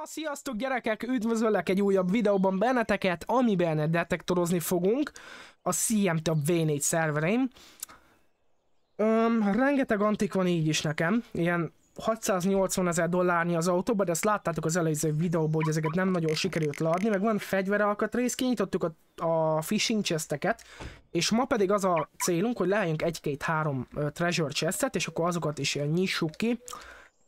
Na, sziasztok gyerekek! Üdvözöllek egy újabb videóban benneteket, amiben detektorozni fogunk a CMT a V4 szervereim. Um, rengeteg antik van így is nekem, ilyen 680 ezer dollárnyi az autóban, de ezt láttátok az előző videóban, hogy ezeket nem nagyon sikerült leadni, meg van fegyvere alkatrész, kinyitottuk a, a fishing chesteket, és ma pedig az a célunk, hogy lejjünk egy-két-három treasure chestet, és akkor azokat is nyissuk ki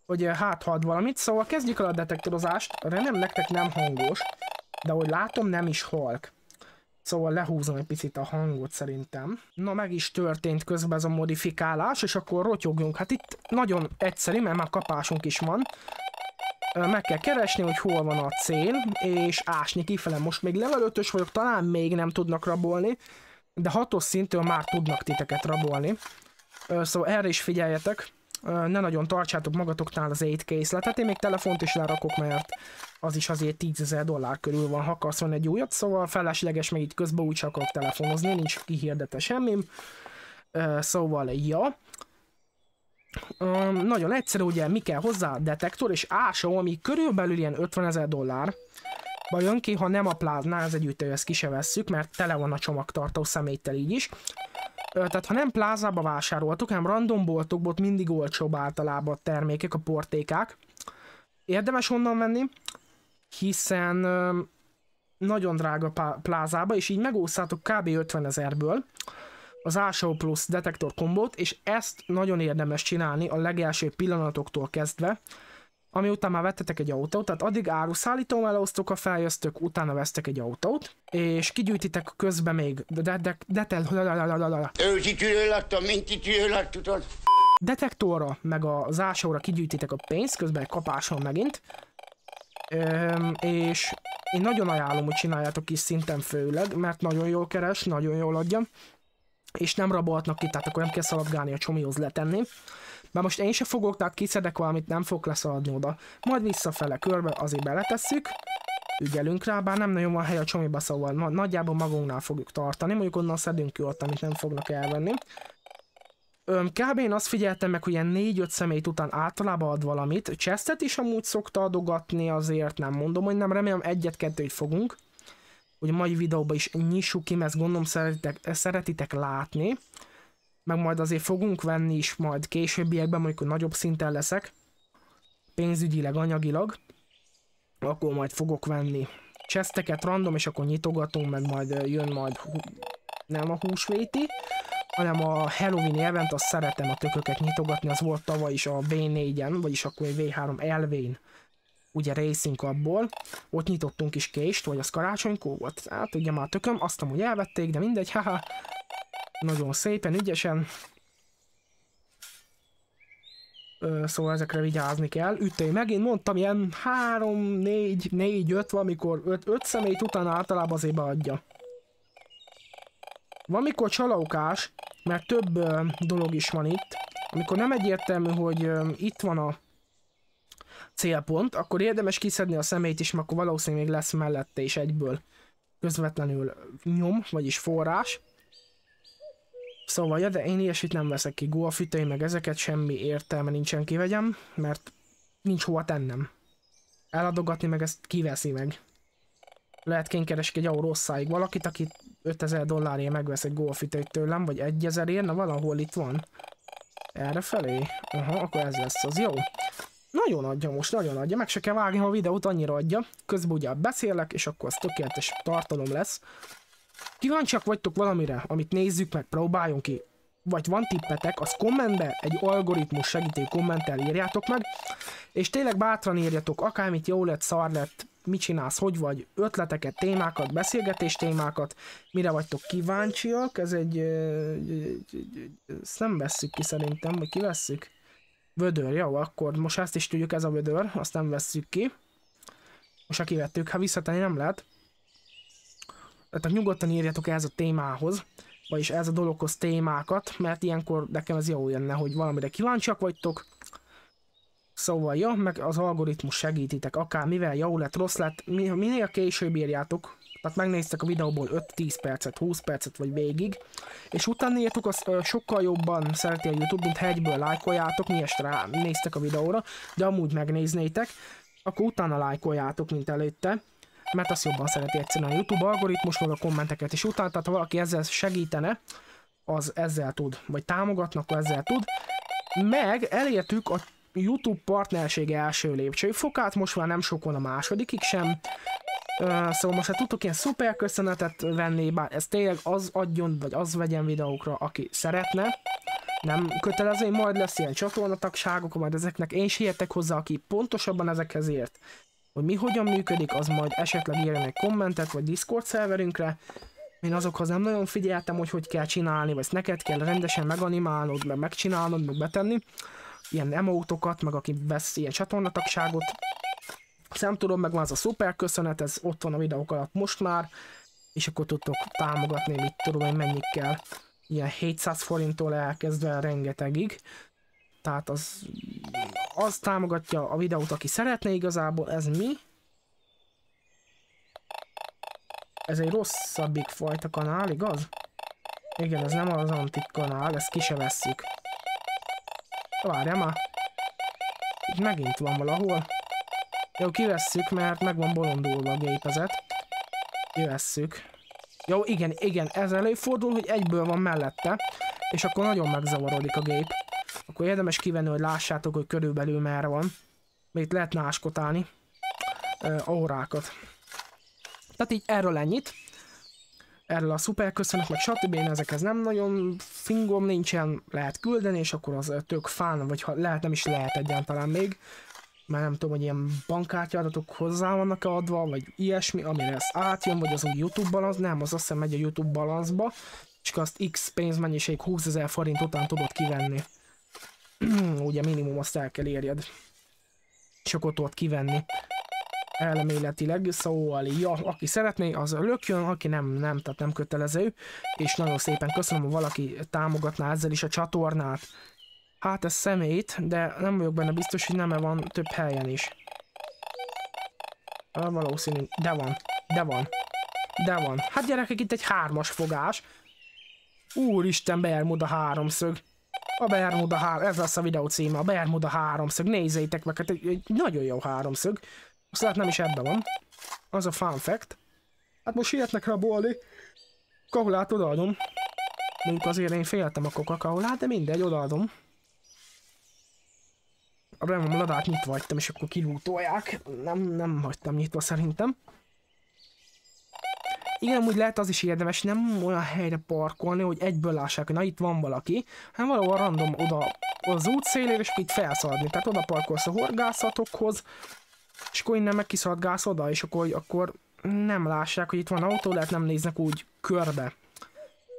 hogy hát ha ad valamit. Szóval kezdjük el a detektorozást. Remélem nektek nem hangos, de ahogy látom nem is halk. Szóval lehúzom egy picit a hangot szerintem. Na meg is történt közben ez a modifikálás, és akkor rotyogjunk. Hát itt nagyon egyszerű, mert már kapásunk is van. Meg kell keresni, hogy hol van a cél, és ásni kifele. Most még level 5 vagyok, talán még nem tudnak rabolni, de hatos szintől már tudnak titeket rabolni. Szóval erre is figyeljetek ne nagyon tartsátok magatoknál az 8 készletet, én még telefont is lerakok, mert az is azért 10 ezer dollár körül van, ha akarsz van egy újat, szóval felesleges, meg itt közben úgy akarok telefonozni, nincs kihirdete semmim, szóval ja. nagyon egyszerű, ugye mi kell hozzá? Detektor és ásó, ami körülbelül ilyen 50 ezer dollár. Bajon ki, ha nem a plázna, ez egy ezt kise vesszük, mert tele van a csomagtartó szeméttel így is tehát ha nem plázába vásároltuk, hanem random boltokból ott mindig olcsóbb általában a termékek, a portékák. Érdemes onnan venni, hiszen nagyon drága plázába, és így megúszátok kb. 50 ezerből az Ásó Plus detektor kombót, és ezt nagyon érdemes csinálni a legelső pillanatoktól kezdve, ami után már vettetek egy autót, tehát addig áruszállítóm elosztok, a feljöztök, utána vesztek egy autót, és kigyűjtitek közben még de, de, detel... Detektorra, meg a zásóra kigyűjtitek a pénzt, közben egy kapáson megint, Öm, és én nagyon ajánlom, hogy csináljátok is szinten főleg, mert nagyon jól keres, nagyon jól adja, és nem rabolhatnak ki, tehát akkor nem kell szaladgálni a csomihoz letenni. Mert most én se fogok, tehát kiszedek valamit, nem fog leszaladni oda. Majd visszafele körbe azért beletesszük. Ügyelünk rá, bár nem nagyon van hely a csomiba, szóval nagyjából magunknál fogjuk tartani. Mondjuk onnan szedünk ki ott, amit nem fognak elvenni. Öm, kb. én azt figyeltem meg, hogy ilyen 4-5 személyt után általában ad valamit. Chestet is amúgy szokta adogatni, azért nem mondom, hogy nem, remélem egyet-kettőt fogunk. hogy a mai videóban is nyissuk ki, mert ezt gondolom szeretitek, szeretitek látni meg majd azért fogunk venni is majd későbbiekben, amikor nagyobb szinten leszek, pénzügyileg, anyagilag, akkor majd fogok venni cseszteket random, és akkor nyitogatunk, meg majd jön majd nem a húsvéti, hanem a Halloween event, azt szeretem a tököket nyitogatni, az volt tavaly is a V4-en, vagyis akkor egy V3 elvén, ugye Racing abból, ott nyitottunk is kést, vagy az karácsonykó volt, hát ugye már tököm, azt amúgy elvették, de mindegy, haha, nagyon szépen, ügyesen. Ö, szóval ezekre vigyázni kell. Üttél meg, én mondtam ilyen 3, 4, 4, 5, valamikor 5, 5 személyt utána általában azért beadja. Van mikor csalaukás, mert több ö, dolog is van itt. Amikor nem egyértelmű, hogy ö, itt van a célpont, akkor érdemes kiszedni a szemét is, mert akkor valószínűleg még lesz mellette is egyből közvetlenül nyom, vagyis forrás. Szóval, ja, de én ilyesmit nem veszek ki, guafitei meg ezeket semmi értelme nincsen kivegyem, mert nincs hova tennem. Eladogatni meg ezt kiveszi meg. Lehet kénykeresik egy aurószáig valakit, aki 5000 dollárért megvesz egy guafitei tőlem, vagy 1000 ér, na valahol itt van. Erre felé? Aha, akkor ez lesz az, jó. Nagyon adja most, nagyon adja, meg se kell vágni, ha a videót annyira adja. Közben ugye beszélek, és akkor az tökéletes tartalom lesz. Kíváncsiak vagytok valamire, amit nézzük meg, próbáljunk ki, vagy van tippetek, az kommentbe egy algoritmus segítő kommentel írjátok meg, és tényleg bátran írjatok, akármit jó lett, szar lett, mit csinálsz, hogy vagy, ötleteket, témákat, beszélgetés témákat, mire vagytok kíváncsiak, ez egy, ezt nem vesszük ki szerintem, vagy kivesszük? Vödör, jó, akkor most ezt is tudjuk, ez a vödör, azt nem vesszük ki. Most ha kivettük, ha visszatenni nem lehet tehát nyugodtan írjatok ez a témához, vagyis ez a dologhoz témákat, mert ilyenkor nekem ez jó jönne, hogy valamire kíváncsiak vagytok, Szóval, ja, meg az algoritmus segítitek, akár mivel jó lett, rossz lett, minél később írjátok, tehát megnéztek a videóból 5-10 percet, 20 percet vagy végig, és utána írtuk, azt sokkal jobban szereti a YouTube, mint hegyből lájkoljátok, mi este rá néztek a videóra, de amúgy megnéznétek, akkor utána lájkoljátok, mint előtte, mert azt jobban szereti egyszerűen a YouTube algoritmus, meg a kommenteket is után, tehát ha valaki ezzel segítene, az ezzel tud, vagy támogatnak, akkor ezzel tud. Meg elértük a YouTube partnersége első lépcsőfokát, most már nem sok van a másodikig sem, Szóval most hát tudtok ilyen szuper köszönetet venni, bár ez tényleg az adjon, vagy az vegyen videókra, aki szeretne. Nem kötelező, majd lesz ilyen csatornatagságok, majd ezeknek én sietek hozzá, aki pontosabban ezekhez ért. Hogy mi hogyan működik, az majd esetleg írjon egy kommentet, vagy Discord szerverünkre. Én azokhoz nem nagyon figyeltem, hogy hogy kell csinálni, vagy neked kell rendesen meganimálnod, meg megcsinálnod, meg betenni. Ilyen emótokat, meg aki vesz ilyen csatornatagságot. Azt nem tudom, meg van az a szuper köszönet, ez ott van a videók alatt most már. És akkor tudtok támogatni, mit tudom hogy mennyit kell. Ilyen 700 forinttól elkezdve rengetegig. Tehát az az támogatja a videót, aki szeretné igazából, ez mi? Ez egy rosszabbik fajta kanál, igaz? Igen, ez nem az antik kanál, ezt ki se vesszük. Várja már. Itt megint van valahol. Jó, kivesszük, mert meg van bolondulva a gépezet. Kivesszük. Jó, igen, igen, ez előfordul, hogy egyből van mellette, és akkor nagyon megzavarodik a gép akkor érdemes kivenni, hogy lássátok, hogy körülbelül merre van. Mert itt lehet náskotálni Uh, órákat. Tehát így erről ennyit. Erről a szuper köszönök, meg stb. Én ezekhez nem nagyon fingom nincsen, lehet küldeni, és akkor az tök fán, vagy ha lehet, nem is lehet egyáltalán még. mert nem tudom, hogy ilyen bankkártya adatok hozzá vannak -e adva, vagy ilyesmi, amire ez átjön, vagy az úgy YouTube balansz, nem, az azt hiszem megy a YouTube balanszba, csak azt X pénzmennyiség 20 ezer forint után tudod kivenni. ugye minimum azt el kell érjed. Csak ott ott kivenni. Elméletileg, szóval, ja, aki szeretné, az lökjön, aki nem, nem, tehát nem kötelező. És nagyon szépen köszönöm, ha valaki támogatná ezzel is a csatornát. Hát ez szemét, de nem vagyok benne biztos, hogy nem -e van több helyen is. Valószínű, de van, de van, de van. Hát gyerekek, itt egy hármas fogás. Úristen, bermuda háromszög. A Bermuda hár, ez lesz a videó címe, a Bermuda háromszög, nézzétek meg, hát egy, egy nagyon jó háromszög. Azt lehet nem is ebben van. Az a fun fact. Hát most sietnek rabolni. Kakaulát odaadom. Mondjuk azért én féltem a kakaulát, de mindegy, odaadom. A Bermuda ladát nyitva hagytam, és akkor kilútolják. Nem, nem hagytam nyitva szerintem. Igen, úgy lehet az is érdemes nem olyan helyre parkolni, hogy egyből lássák, hogy na itt van valaki, hanem valahol random oda az út szélére, és itt felszaladni. Tehát oda parkolsz a horgászatokhoz, és akkor innen meg kiszaladgálsz oda, és akkor, akkor nem lássák, hogy itt van autó, lehet nem néznek úgy körbe.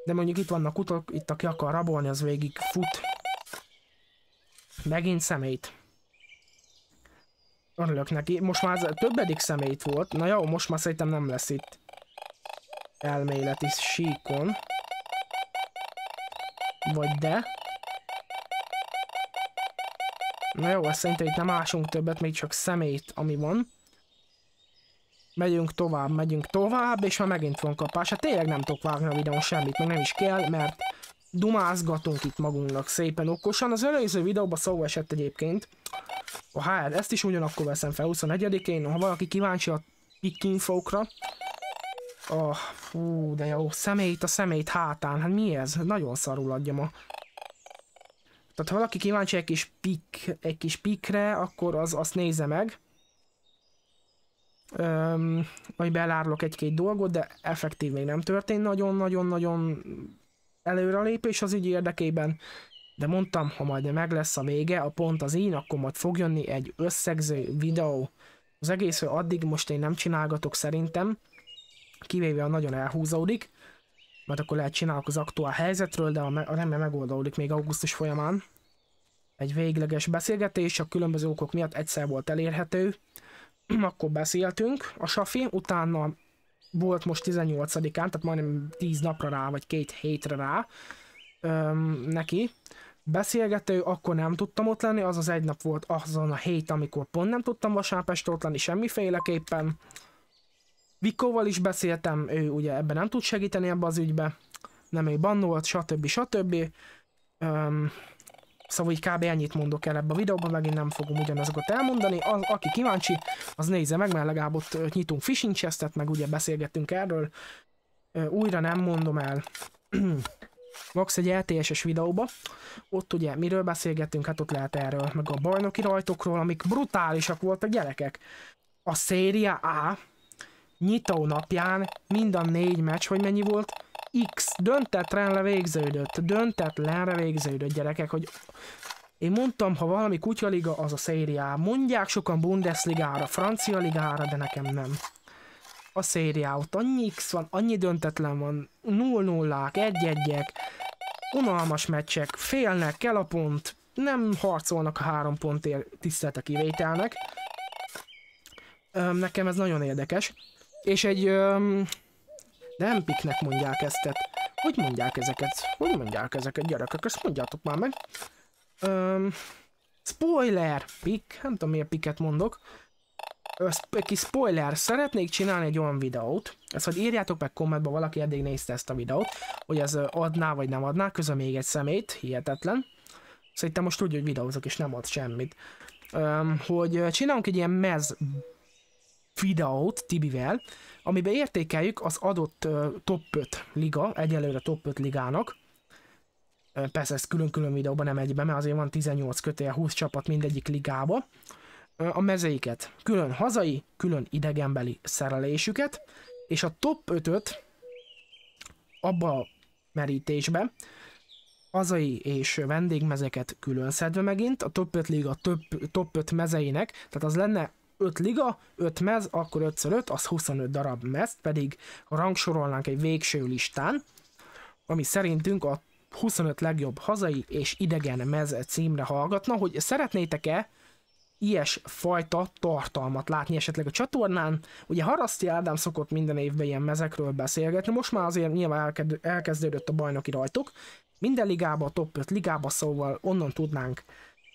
De mondjuk itt vannak utak, itt aki akar rabolni, az végig fut. Megint szemét. Örülök neki. Most már ez többedik szemét volt. Na jó, most már szerintem nem lesz itt elméleti síkon. Vagy de. Na jó, azt szerintem itt nem ásunk többet, még csak szemét, ami van. Megyünk tovább, megyünk tovább, és már megint van kapás. Hát tényleg nem tudok vágni a videón semmit, meg nem is kell, mert dumázgatunk itt magunknak szépen okosan. Az előző videóban szó esett egyébként. A HR, hát, ezt is ugyanakkor veszem fel 21-én, ha valaki kíváncsi a pikinfókra, Oh, fú, de jó. Szemét a szemét hátán. Hát mi ez? Nagyon szarul adja ma. Tehát ha valaki kíváncsi egy kis, pik, egy kis pikre, akkor az, azt nézze meg. Öm, vagy belárlok egy-két dolgot, de effektív még nem történt. Nagyon-nagyon-nagyon előrelépés az ügy érdekében. De mondtam, ha majd meg lesz a vége, a pont az én, akkor majd fog jönni egy összegző videó. Az egészről addig most én nem csinálgatok szerintem kivéve a nagyon elhúzódik, mert akkor lehet csinálok az aktuál helyzetről, de a nem megoldódik még augusztus folyamán. Egy végleges beszélgetés, a különböző okok miatt egyszer volt elérhető, akkor beszéltünk, a Safi, utána volt most 18-án, tehát majdnem 10 napra rá, vagy két hétre rá öm, neki. Beszélgető, akkor nem tudtam ott lenni, az az egy nap volt azon a hét, amikor pont nem tudtam vasárnap este ott lenni semmiféleképpen. Vikóval is beszéltem, ő ugye ebben nem tud segíteni ebbe az ügybe, nem ő bannolt, stb. stb. Um, szóval így kb. ennyit mondok el ebbe a videóban, megint nem fogom ugyanazokat elmondani. A, aki kíváncsi, az nézze meg, mert legalább ott nyitunk fishing chestet, meg ugye beszélgettünk erről. Uh, újra nem mondom el. Max egy LTS-es e videóba, ott ugye miről beszélgettünk, hát ott lehet erről, meg a bajnoki rajtokról, amik brutálisak voltak gyerekek. A széria A, nyitó napján mind a négy meccs, hogy mennyi volt, X döntetlenre végződött, döntetlenre végződött gyerekek, hogy én mondtam, ha valami kutyaliga, az a szériá. Mondják sokan Bundesligára, Francia ligára, de nekem nem. A szériá, ott annyi X van, annyi döntetlen van, 0-0-ák, 1-1-ek, unalmas meccsek, félnek, kell a pont, nem harcolnak a három pontért tisztelt a kivételnek. Nekem ez nagyon érdekes. És egy... Öm, nem piknek mondják ezt, tehát hogy mondják ezeket? Hogy mondják ezeket, gyerekek? Ezt mondjátok már meg. Öm, spoiler! Pik? Nem tudom miért piket mondok. Egy kis spoiler, szeretnék csinálni egy olyan videót, ez hogy írjátok meg kommentbe, valaki eddig nézte ezt a videót, hogy ez adná vagy nem adná, közben még egy szemét, hihetetlen. Szerintem szóval most tudja, hogy videózok és nem ad semmit. Öm, hogy csinálunk egy ilyen mez videót Tibivel, amiben értékeljük az adott top 5 liga, egyelőre top 5 ligának. Persze ez külön-külön videóban nem egyben, mert azért van 18 kötél, 20 csapat mindegyik ligába. A mezeiket, külön hazai, külön idegenbeli szerelésüket, és a top 5-öt abba a merítésbe, hazai és vendégmezeket külön szedve megint, a top 5 liga top, top 5 mezeinek, tehát az lenne 5 liga, 5 mez, akkor 5 x 5 az 25 darab mez, pedig ha rangsorolnánk egy végső listán, ami szerintünk a 25 legjobb hazai és idegen mez címre hallgatna, hogy szeretnétek-e ilyes fajta tartalmat látni esetleg a csatornán. Ugye Haraszti Ádám szokott minden évben ilyen mezekről beszélgetni, most már azért nyilván elkezdődött a bajnoki rajtuk. Minden ligába, a top 5 ligába, szóval onnan tudnánk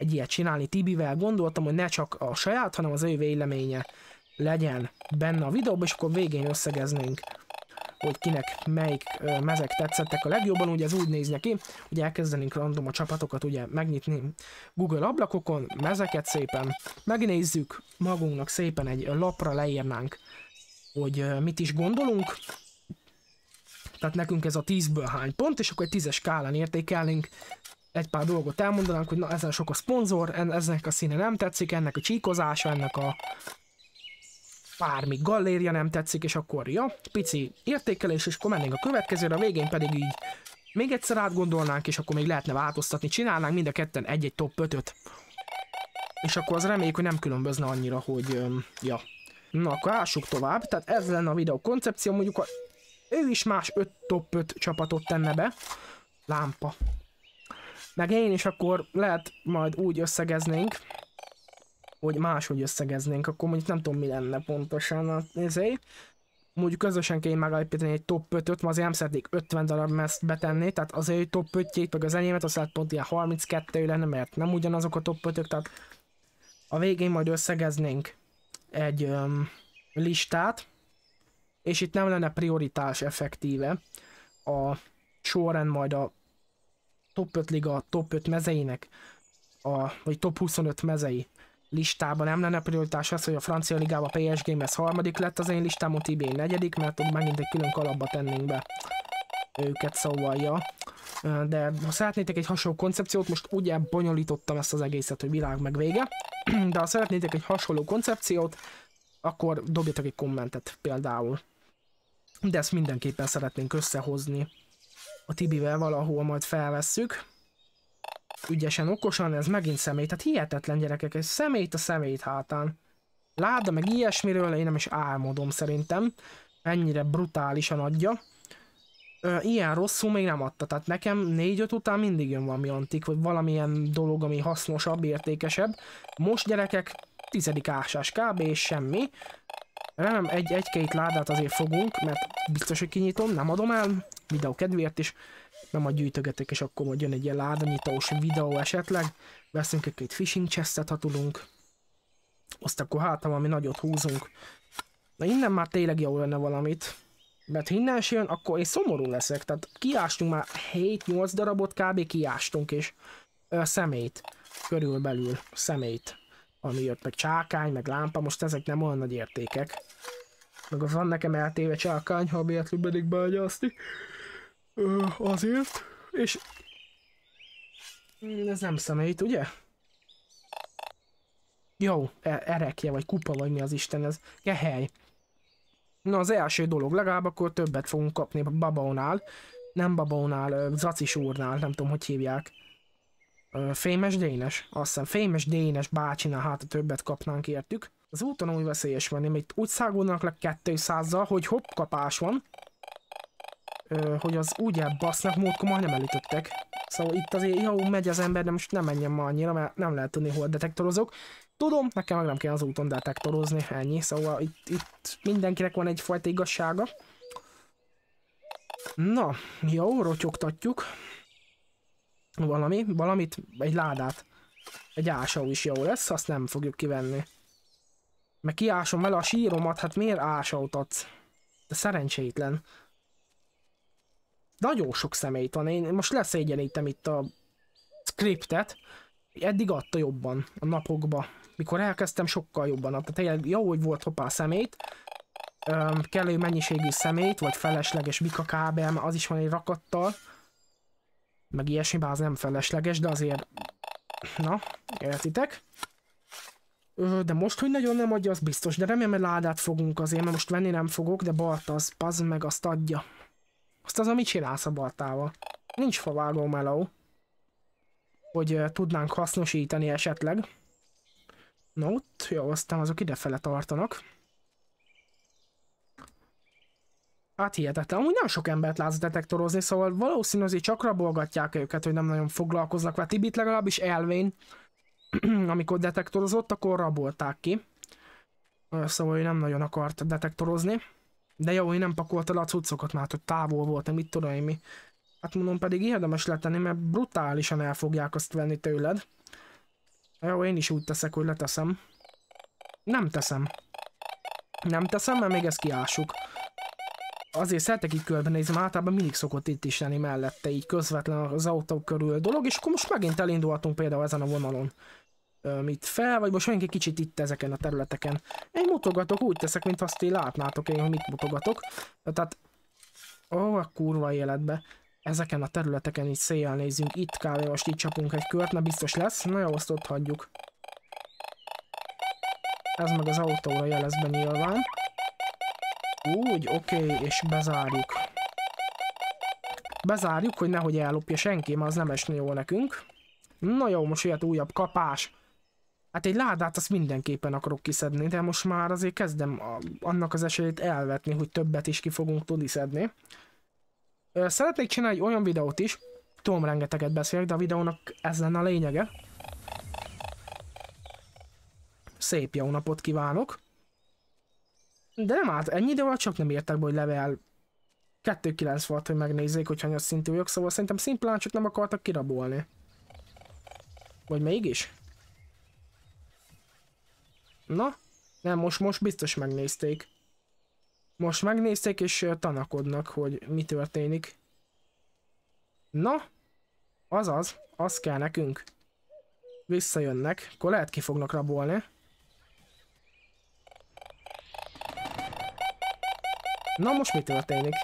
egy ilyet csinálni Tibivel, gondoltam, hogy ne csak a saját, hanem az ő véleménye legyen benne a videóban, és akkor végén összegeznénk hogy kinek melyik mezek tetszettek a legjobban, ugye ez úgy néz ki, hogy elkezdenénk random a csapatokat ugye megnyitni Google ablakokon, mezeket szépen megnézzük, magunknak szépen egy lapra leírnánk, hogy mit is gondolunk, tehát nekünk ez a 10-ből hány pont, és akkor egy 10-es skálán értékelnénk egy pár dolgot elmondanánk, hogy na ezen sok a szponzor, en, a színe nem tetszik, ennek a csíkozása, ennek a bármi galéria nem tetszik, és akkor ja, pici értékelés, és akkor mennénk a következőre, a végén pedig így még egyszer átgondolnánk, és akkor még lehetne változtatni, csinálnánk mind a ketten egy-egy top 5-öt. És akkor az reméljük, hogy nem különbözne annyira, hogy öm, ja. Na, akkor ássuk tovább, tehát ez lenne a videó koncepció, mondjuk a, ő is más 5 top 5 csapatot tenne be. Lámpa. Meg én is akkor lehet majd úgy összegeznénk, hogy máshogy összegeznénk, akkor mondjuk nem tudom mi lenne pontosan a nézé. Mondjuk közösen kell megállapítani egy top 5-öt, ma azért nem szeretnék 50 darab mezt betenni, tehát azért ő top 5 meg az enyémet, az lehet pont ilyen 32 lenne, mert nem ugyanazok a top 5-ök, tehát a végén majd összegeznénk egy um, listát, és itt nem lenne prioritás effektíve a sorrend majd a top 5 liga, top 5 mezeinek, a, vagy top 25 mezei listában nem lenne prioritás az, hogy a francia ligában PSG ez harmadik lett, az én listámon TB negyedik, mert megint egy külön kalapba tennénk be őket szóval, ja. De ha szeretnétek egy hasonló koncepciót, most ugye bonyolítottam ezt az egészet, hogy világ meg vége, de ha szeretnétek egy hasonló koncepciót, akkor dobjatok egy kommentet például. De ezt mindenképpen szeretnénk összehozni a Tibivel valahol majd felvesszük. Ügyesen, okosan, ez megint személy. Tehát hihetetlen gyerekek, ez személyt a személyt hátán. Láda meg ilyesmiről, én nem is álmodom szerintem. Ennyire brutálisan adja. Ö, ilyen rosszul még nem adta, tehát nekem 4-5 után mindig jön valami antik, vagy valamilyen dolog, ami hasznosabb, értékesebb. Most gyerekek, tizedik ásás kb. és semmi. Remélem egy, egy-két ládát azért fogunk, mert biztos, hogy kinyitom, nem adom el videó kedvéért is, nem a gyűjtögetek, és akkor majd jön egy ilyen ládanyitós videó esetleg, veszünk egy-két fishing chestet, ha tudunk, azt akkor hát, ha valami nagyot húzunk. Na innen már tényleg jó lenne valamit, mert ha innen jön, akkor én szomorú leszek, tehát kiástunk már 7-8 darabot kb. kiástunk, és ö, szemét, körülbelül szemét ami jött, meg csákány, meg lámpa, most ezek nem olyan nagy értékek. Meg az van nekem eltéve csákány, ha véletlenül pedig beagyasztik. Azért, és... Ez nem személyt, ugye? Jó, e, erekje, vagy kupa, vagy mi az Isten, ez kehely. Na az első dolog, legalább akkor többet fogunk kapni Babaonál. Nem Babaonál, Zacis úrnál, nem tudom, hogy hívják. Fémes Dénes, azt hiszem Fémes Dénes bácsinál hát többet kapnánk értük. Az úton úgy veszélyes van, mert úgy szágulnak le 200-zal, hogy hopp kapás van, ö, hogy az úgy elbasznak, múltkor már nem elütöttek. Szóval itt azért jó, megy az ember, de most nem menjen ma annyira, mert nem lehet tudni, hol detektorozok. Tudom, nekem meg nem kell az úton detektorozni, ennyi. Szóval itt, itt mindenkinek van egyfajta igazsága. Na, jó, rotyogtatjuk valami, valamit, egy ládát. Egy ásó is jó lesz, azt nem fogjuk kivenni. Meg kiásom vele a síromat, hát miért ásót adsz? De szerencsétlen. Nagyon sok szemét van, én most leszégyenítem itt a scriptet. Eddig adta jobban, a napokba. Mikor elkezdtem, sokkal jobban adta. Tehát jó, hogy volt hoppá szemét, öm, kellő mennyiségű szemét, vagy felesleges bikakábel, az is van egy rakattal meg ilyesmi, bár az nem felesleges, de azért, na, értitek? De most, hogy nagyon nem adja, az biztos, de remélem, hogy ládát fogunk azért, mert most venni nem fogok, de Bart az, pazz meg, azt adja. Azt az, amit csinálsz a Bartával. Nincs favágó meló. Hogy uh, tudnánk hasznosítani esetleg. Na ott, jó, aztán azok idefele tartanak. Hát hihetetlen. Amúgy nem sok embert látsz detektorozni, szóval valószínű azért csak rabolgatják őket, hogy nem nagyon foglalkoznak vele. Tibit legalábbis elvén, amikor detektorozott, akkor rabolták ki. Szóval ő nem nagyon akart detektorozni. De jó, hogy nem pakolta le a cuccokat, mert hát, hogy távol volt, nem mit tudom én mi. Hát mondom, pedig érdemes letenni, mert brutálisan el fogják azt venni tőled. Jó, én is úgy teszek, hogy leteszem. Nem teszem. Nem teszem, mert még ezt kiássuk azért szeretek így körbenézni, általában mindig szokott itt is lenni mellette, így közvetlen az autó körül dolog, és akkor most megint elindultunk például ezen a vonalon. mit fel, vagy most egy kicsit itt ezeken a területeken. Én mutogatok, úgy teszek, mint azt ti látnátok én, hogy mit mutogatok. Tehát, ó, a kurva életbe. Ezeken a területeken így széjjel nézünk, itt kávé, most így csapunk egy kört, na biztos lesz, na jó, azt ott hagyjuk. Ez meg az autóra jelez be nyilván. Úgy, oké, okay, és bezárjuk. Bezárjuk, hogy nehogy ellopja senki, mert az nem esne jól nekünk. Na jó, most jött újabb kapás. Hát egy ládát azt mindenképpen akarok kiszedni, de most már azért kezdem annak az esélyét elvetni, hogy többet is ki fogunk tudni szedni. Szeretnék csinálni egy olyan videót is, tudom rengeteget beszélek, de a videónak ez lenne a lényege. Szép jó napot kívánok! De nem állt, ennyi idő alatt csak nem értek be, hogy level 2.9 volt, hogy megnézzék, hogy hanyas szintű vagyok, szóval szerintem szimplán csak nem akartak kirabolni. Vagy mégis? Na, nem, most, most biztos megnézték. Most megnézték és tanakodnak, hogy mi történik. Na, azaz, az kell nekünk. Visszajönnek, akkor lehet ki fognak rabolni. Na most mi történik?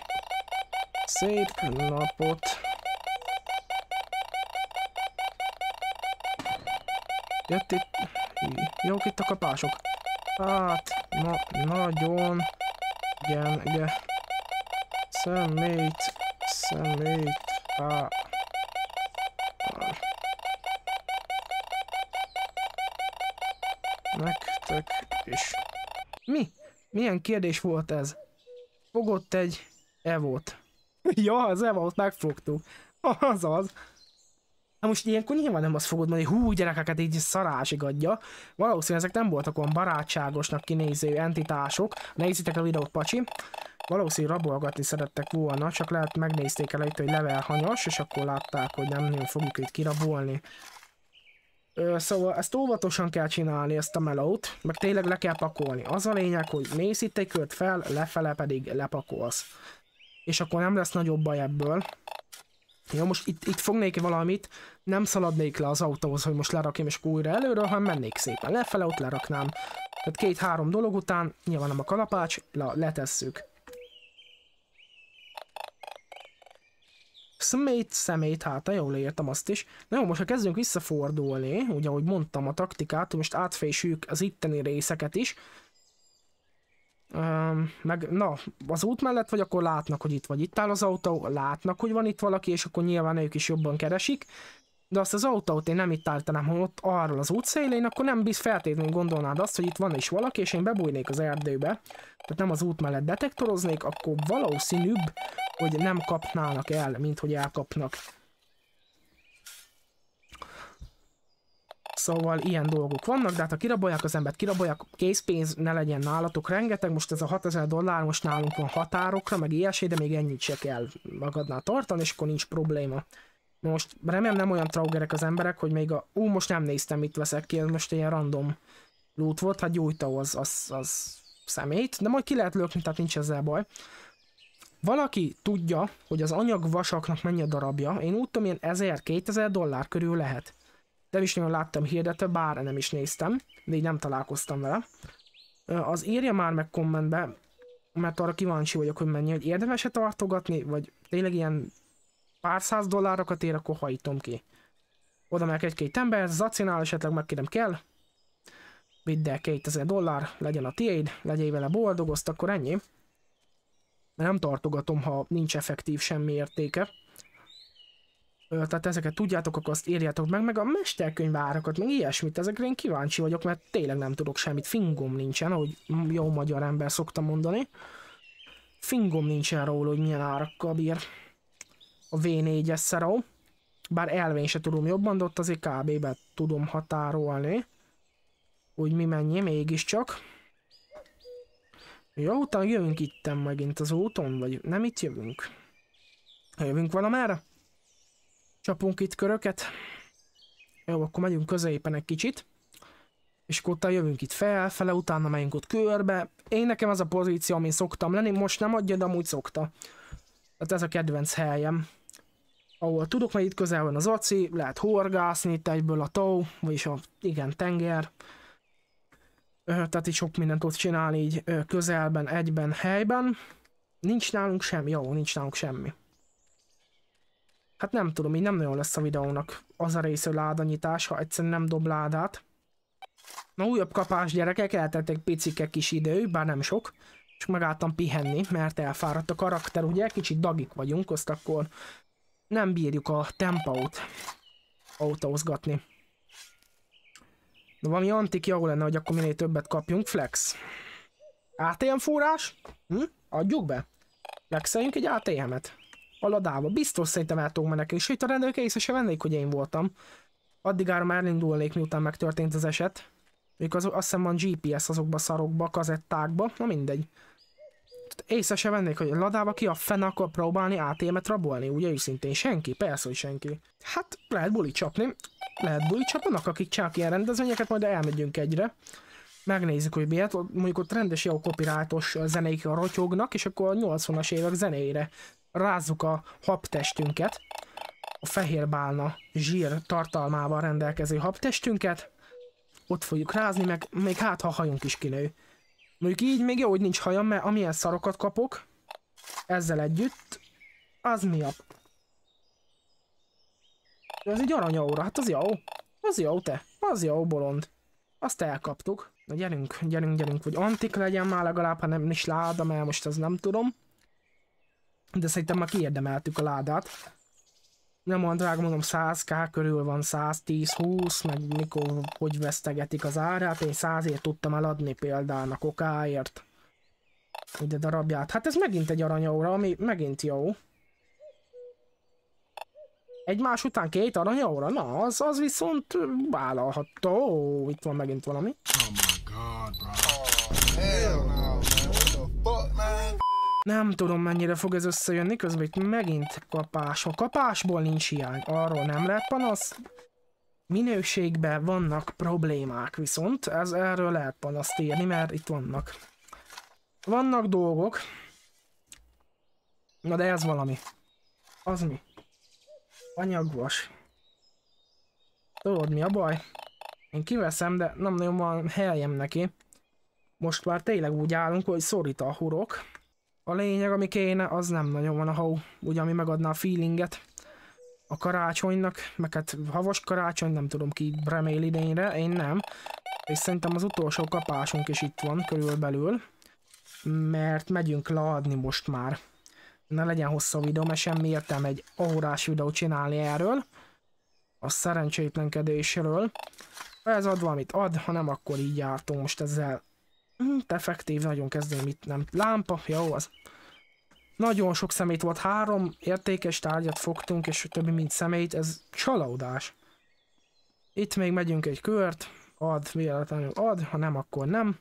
Szép napot! Jött itt... Jók itt a kapások. Hát, na, nagyon... Igen, igen. Szemét, szemét, á. Nektek is. Mi? Milyen kérdés volt ez? fogott egy evót. ja, az evót megfogtuk. az az. Na most ilyenkor nyilván nem azt fogod mondani, hú, gyerekeket így szarásig adja. Valószínűleg ezek nem voltak olyan barátságosnak kinéző entitások. Nézzétek a videót, pacsi. Valószínűleg rabolgatni szerettek volna, csak lehet megnézték itt, hogy level hanyas, és akkor látták, hogy nem nem fogjuk itt kirabolni. Szóval ezt óvatosan kell csinálni, ezt a melót, meg tényleg le kell pakolni. Az a lényeg, hogy mész itt egy kört fel, lefele pedig lepakolsz. És akkor nem lesz nagyobb baj ebből. Jó, most itt, itt fognék valamit, nem szaladnék le az autóhoz, hogy most lerakjam és újra előről, hanem mennék szépen lefele, ott leraknám. Tehát két-három dolog után, nyilván nem a kalapács, le, letesszük. Szemét, szemét, hát jól értem azt is. Na jó, most ha kezdünk visszafordulni, ugye ahogy mondtam a taktikát, most átfésüljük az itteni részeket is. Um, meg, na, az út mellett vagy, akkor látnak, hogy itt vagy itt áll az autó, látnak, hogy van itt valaki, és akkor nyilván ők is jobban keresik de azt az autót én nem itt állítanám, ha ott arról az útszélén, akkor nem biz feltétlenül gondolnád azt, hogy itt van is valaki, és én bebújnék az erdőbe, tehát nem az út mellett detektoroznék, akkor valószínűbb, hogy nem kapnának el, mint hogy elkapnak. Szóval ilyen dolgok vannak, de hát ha kirabolják az embert, kirabolják, készpénz ne legyen nálatok rengeteg, most ez a 6000 dollár most nálunk van határokra, meg ilyesé, de még ennyit se kell magadnál tartani, és akkor nincs probléma. Most remélem nem olyan traugerek az emberek, hogy még a... Ú, most nem néztem, mit veszek ki, ez most ilyen random loot volt, hát gyújtó az, az, az szemét, de majd ki lehet lökni, tehát nincs ezzel baj. Valaki tudja, hogy az anyag vasaknak mennyi a darabja, én úgy tudom, ilyen 1000-2000 dollár körül lehet. Nem is nagyon láttam hirdetve, bár nem is néztem, de így nem találkoztam vele. Az írja már meg kommentbe, mert arra kíváncsi vagyok, hogy mennyi, hogy érdemes-e tartogatni, vagy tényleg ilyen pár száz dollárokat ér, akkor hajtom ki. Oda meg egy-két ember, zacinál, esetleg megkérem kell. Vidd el 2000 dollár, legyen a tiéd, legyél vele boldog, azt akkor ennyi. Mert nem tartogatom, ha nincs effektív semmi értéke. Ö, tehát ezeket tudjátok, akkor azt írjátok meg, meg a mesterkönyvárakat, meg ilyesmit, ezekre én kíváncsi vagyok, mert tényleg nem tudok semmit, fingom nincsen, ahogy jó magyar ember szokta mondani. Fingom nincsen róla, hogy milyen árakkal bír a V4-es szeró. Bár elvén se tudom jobban, de ott azért kb-be tudom határolni. Úgy mi mennyi, mégiscsak. Jó, utána jövünk itten megint az úton, vagy nem itt jövünk? Jövünk valamára? Csapunk itt köröket. Jó, akkor megyünk középen egy kicsit. És akkor utána jövünk itt felfele, utána megyünk ott körbe. Én nekem az a pozíció, amin szoktam lenni, most nem adja, de amúgy szokta. Tehát ez a kedvenc helyem ahol tudok, mert itt közel van az aci, lehet horgászni itt egyből a tó, vagyis a, igen, tenger. Tehát itt sok mindent ott csinálni így közelben, egyben, helyben. Nincs nálunk semmi, jó, nincs nálunk semmi. Hát nem tudom, így nem nagyon lesz a videónak az a része, ládanyítás, ha egyszerűen nem dob ládát. Na újabb kapás gyerekek, elteltek picike kis idő, bár nem sok. Csak megálltam pihenni, mert elfáradt a karakter, ugye? Kicsit dagik vagyunk, azt akkor nem bírjuk a tempót autózgatni. De valami antik jó lenne, hogy akkor minél többet kapjunk. Flex. ATM fúrás? Hm? Adjuk be. Flexeljünk egy ATM-et. A ladába. Biztos szerintem el tudunk menekülni. Sőt, a rendőrök észre se vennék, hogy én voltam. Addigára már elindulnék, miután megtörtént az eset. Még az, azt hiszem van GPS azokba a szarokba, kazettákba. Na mindegy észre se vennék, hogy ladába ki a fene akar próbálni ATM-et rabolni, ugye őszintén senki, persze, hogy senki. Hát lehet buli csapni, lehet bulit csapnak, akik csak ilyen rendezvényeket, majd elmegyünk egyre. Megnézzük, hogy miért, mondjuk ott rendes jó kopirátos zenék rotyognak, és akkor a 80-as évek zenéire rázzuk a habtestünket, a fehérbálna zsír tartalmával rendelkező habtestünket, ott fogjuk rázni, meg még hát ha hajunk is kinő. Mondjuk így még jó, hogy nincs hajam, mert amilyen szarokat kapok ezzel együtt, az mi a... Ez egy aranyaóra, hát az jó. Az jó, te. Az jó, bolond. Azt elkaptuk. Na gyerünk, gyerünk, gyerünk, hogy antik legyen már legalább, ha nem is láda, mert most az nem tudom. De szerintem már kiérdemeltük a ládát nem olyan drága, mondom 100k körül van, 110-20, meg mikor hogy vesztegetik az árát, én 100-ért tudtam eladni például a kokáért. Ide darabját. Hát ez megint egy aranyóra, ami megint jó. Egymás után két aranyóra? Na, az, az viszont vállalható. Itt van megint valami. Oh my god, bro. Oh, hell no. Nem tudom, mennyire fog ez összejönni, közben itt megint kapás. A kapásból nincs hiány, arról nem lehet panasz. Minőségben vannak problémák viszont, ez erről lehet panaszt írni, mert itt vannak. Vannak dolgok. Na de ez valami. Az mi? Anyagvas. Tudod mi a baj? Én kiveszem, de nem nagyon van helyem neki. Most már tényleg úgy állunk, hogy szorít a hurok. A lényeg, ami kéne, az nem nagyon van a hó, ugye, ami megadná a feelinget a karácsonynak, meg hát havas karácsony, nem tudom ki remél idényre, én nem. És szerintem az utolsó kapásunk is itt van körülbelül, mert megyünk leadni most már. Ne legyen hosszú videó, mert semmi értem egy órás videót csinálni erről, a szerencsétlenkedésről. Ha ez ad valamit ad, ha nem, akkor így jártunk most ezzel Hm, defektív, nagyon kezdem itt nem. Lámpa, jó az. Nagyon sok szemét volt, három értékes tárgyat fogtunk, és többi mint szemét, ez csalódás. Itt még megyünk egy kört, ad, véletlenül ad, ha nem, akkor nem.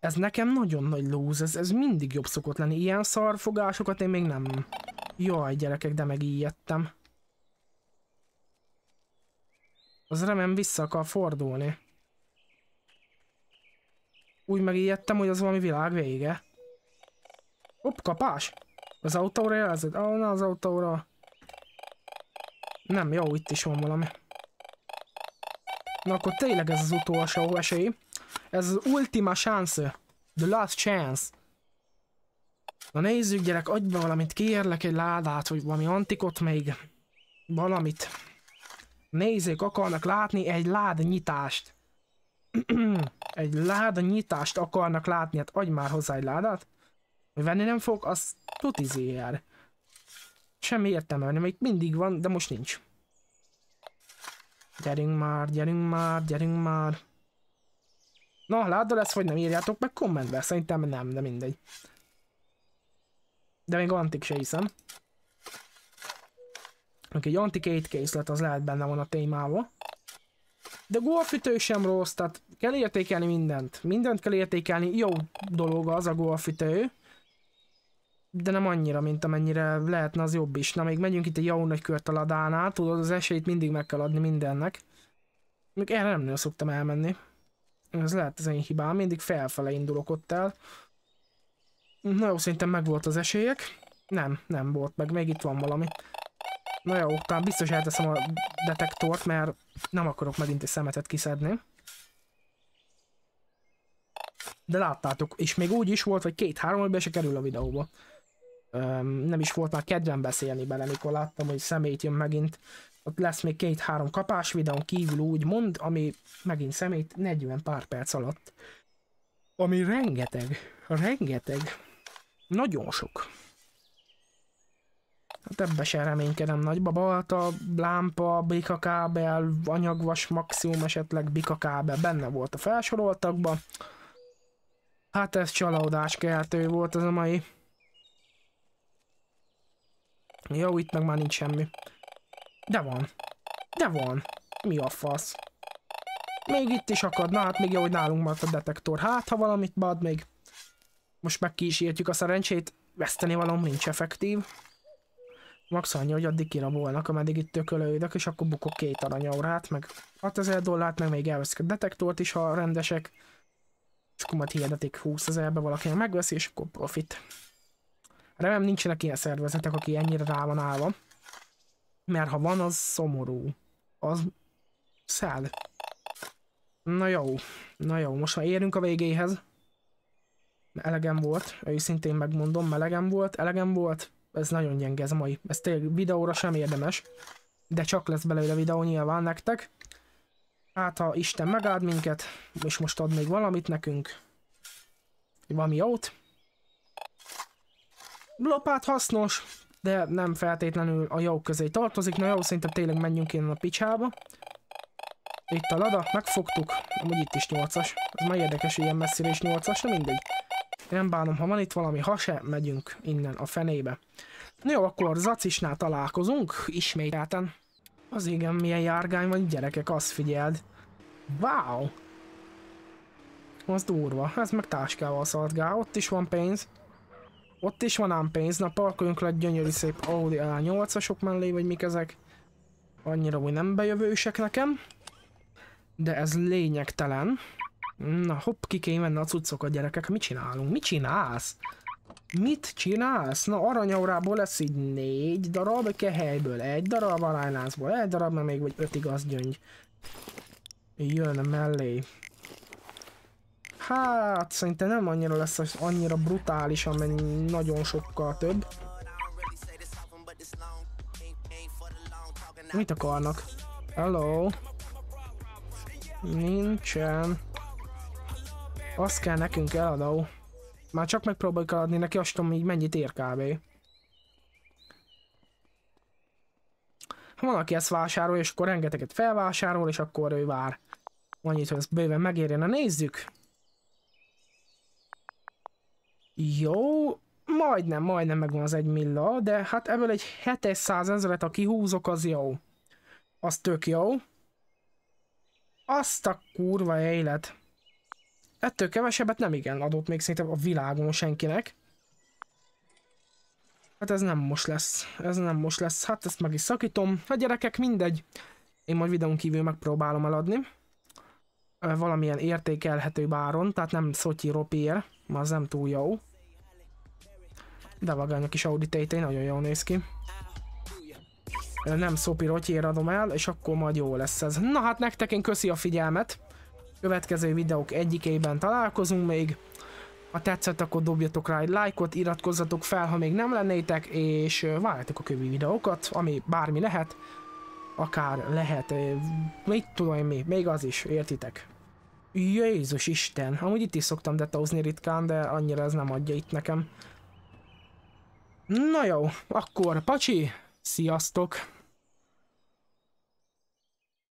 Ez nekem nagyon nagy lúz, ez, ez mindig jobb szokott lenni. Ilyen szarfogásokat én még nem... Jaj, gyerekek, de megijedtem. Az remélem vissza akar fordulni úgy megijedtem, hogy az valami világ vége. Hopp, kapás! Az autóra jelzed? Ah, na az autóra. Nem, jó, itt is van valami. Na akkor tényleg ez az utolsó esély. Ez az ultima chance. The last chance. Na nézzük gyerek, adj be valamit, kérlek egy ládát, vagy valami antikot még. Valamit. Nézzék, akarnak látni egy ládnyitást. nyitást. egy láda nyitást akarnak látni, hát adj már hozzá egy ládát. Hogy venni nem fogok, az tuti jár. Semmi értem venni, még mindig van, de most nincs. Gyerünk már, gyerünk már, gyerünk már. Na, láda lesz, vagy nem írjátok meg kommentbe, szerintem nem, de mindegy. De még antik se hiszem. Még egy 8 készlet, az lehet benne van a témával. De golfütő sem rossz, tehát kell értékelni mindent. Mindent kell értékelni, jó dolog az a golfütő, de nem annyira, mint amennyire lehetne az jobb is. Na, még megyünk itt egy jó nagy kört a ladánál, tudod, az esélyt mindig meg kell adni mindennek. Még erre nem nagyon szoktam elmenni. Ez lehet az én hibám, mindig felfele indulok ott el. Na jó, szerintem meg volt az esélyek. Nem, nem volt meg, még itt van valami. Na jó, talán biztos elteszem a detektort, mert nem akarok megint egy szemetet kiszedni. De láttátok, és még úgy is volt, hogy két-három, hogy be se kerül a videóba. Öm, nem is volt már kedvem beszélni bele, mikor láttam, hogy szemét jön megint. Ott lesz még két-három kapás videón kívül úgy mond, ami megint szemét 40 pár perc alatt. Ami rengeteg, rengeteg, nagyon sok. Hát ebbe sem reménykedem nagy balta, lámpa, bikakábel, anyagvas maximum, esetleg bikakábel benne volt a felsoroltakban. Hát ez csalódás keltő volt az a mai. Jó, itt meg már nincs semmi. De van. De van. Mi a fasz? Még itt is akad. Na hát még jó, hogy nálunk maradt a detektor. Hát, ha valamit bad még. Most megkísértjük a szerencsét. Veszteni valam nincs effektív. Max annyi, hogy addig kirabolnak, ameddig itt tökölődök, és akkor bukok két aranyaurát, meg 6000 dollárt, meg még elveszik a detektort is, ha rendesek. És akkor majd hirdetik 20 ezerbe valakinek megveszi, és akkor profit. Remélem nincsenek ilyen szervezetek, aki ennyire rá van állva. Mert ha van, az szomorú. Az szád. Na jó, na jó, most már érünk a végéhez. Elegem volt, őszintén megmondom, melegem volt, elegem volt ez nagyon gyenge ez a mai. Ez tényleg videóra sem érdemes, de csak lesz belőle videó nyilván nektek. Hát ha Isten megáld minket, és most ad még valamit nekünk. Valami jót. Lopát hasznos, de nem feltétlenül a jó közé tartozik. Na jó, szerintem tényleg menjünk én a picsába. Itt a lada, megfogtuk. Amúgy itt is 8-as. Ez már érdekes, hogy ilyen messzire is 8-as, de mindegy. Nem bánom, ha van itt valami, ha se, megyünk innen a fenébe. Na jó, akkor Zacisnál találkozunk, ismételten. Az igen, milyen járgány van, gyerekek, azt figyeld. Wow! Az durva, ez meg táskával szaladgál, ott is van pénz. Ott is van ám pénz, na parkoljunk le gyönyörű szép Audi A8-asok mellé, vagy mik ezek. Annyira hogy nem bejövősek nekem. De ez lényegtelen. Na hopp, ki kéne venni a cuccokat gyerekek, mit csinálunk? Mit csinálsz? Mit csinálsz? Na aranyaurából lesz így négy darab, kehelyből egy darab, arányláncból egy darab, mert még vagy öt igaz gyöngy. Jön mellé. Hát szerintem nem annyira lesz az annyira brutális, amennyi nagyon sokkal több. Mit akarnak? Hello? Nincsen. Azt kell nekünk eladó. Már csak megpróbáljuk adni neki, azt tudom, így mennyit ér kb. Ha van, aki ezt vásárol, és akkor rengeteget felvásárol, és akkor ő vár. Annyit, hogy ez bőven megérjen. Na nézzük! Jó, majdnem, majdnem megvan az egy milla, de hát ebből egy 700 ezeret, aki húzok, az jó. Az tök jó. Azt a kurva élet. Ettől kevesebbet nem igen adott még szerintem a világon senkinek. Hát ez nem most lesz. Ez nem most lesz. Hát ezt meg is szakítom. Hát gyerekek, mindegy. Én majd videón kívül megpróbálom eladni. Valamilyen értékelhető báron, tehát nem Szotyi Ropier. Ma az nem túl jó. De vagány a kis Audi tt nagyon jól néz ki. Nem Szopi Rotyér adom el, és akkor majd jó lesz ez. Na hát nektek én köszi a figyelmet. Következő videók egyikében találkozunk még. Ha tetszett, akkor dobjatok rá egy lájkot, iratkozzatok fel, ha még nem lennétek, és várjátok a kövi videókat, ami bármi lehet, akár lehet, mit tudom én mi, még az is, értitek? Jézus Isten, amúgy itt is szoktam detauzni ritkán, de annyira ez nem adja itt nekem. Na jó, akkor pacsi, sziasztok!